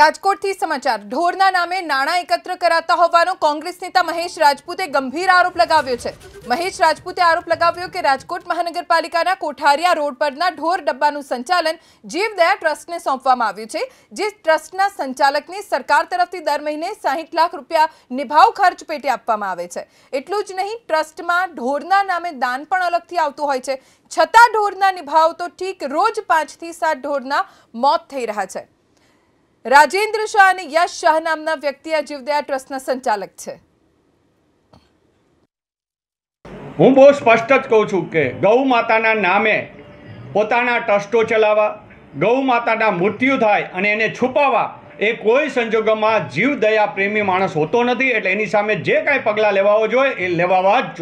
રાજકોટથી સમાચાર ઢોરના નામે નાણા એકત્ર કરાતા હોવાનો કોંગ્રેસ નેતા મહેશ રાજપૂતે ગંભીર આરોપ લગાવ્યો છે મહેશ રાજપૂતે આરોપ લગાવ્યો કે રાજકોટ મહાનગરપાલિકાના કોઠારિયા રોડ પરના ઢોર ડબ્બાનું સંચાલન જીવદયા ટ્રસ્ટને સોંપવામાં આવ્યું છે જે ટ્રસ્ટના સંચાલકને સરકાર તરફથી દર મહિને 60 લાખ રૂપિયા નિભાવ ખર્ચ પેટે આપવામાં આવે છે એટલું જ નહીં ટ્રસ્ટમાં ઢોરના નામે દાન પણ અલગથી આવતું હોય છે છતાં ઢોરના નિભાવ તો ઠીક રોજ 5 થી 7 ઢોરના મોત થઈ રહ્યા છે રાજેન્દ્ર શાહ અને યશ શાહ નામના વ્યક્તિ આ જીવદયા ટ્રસ્ટના સંચાલક છે હું બહુ સ્પષ્ટ જ કહું છું કે ગૌ માતાના નામે પોતાના ટ્રસ્ટો ચલાવવા ગૌ માતાના મૃત્યુ થાય અને એને છુપાવવા એ કોઈ સંજોગોમાં જીવદયા પ્રેમી માણસ હોતો નથી એટલે એની સામે જે કાંઈ પગલાં લેવાઓ જોઈએ એ લેવાવા જ જોઈએ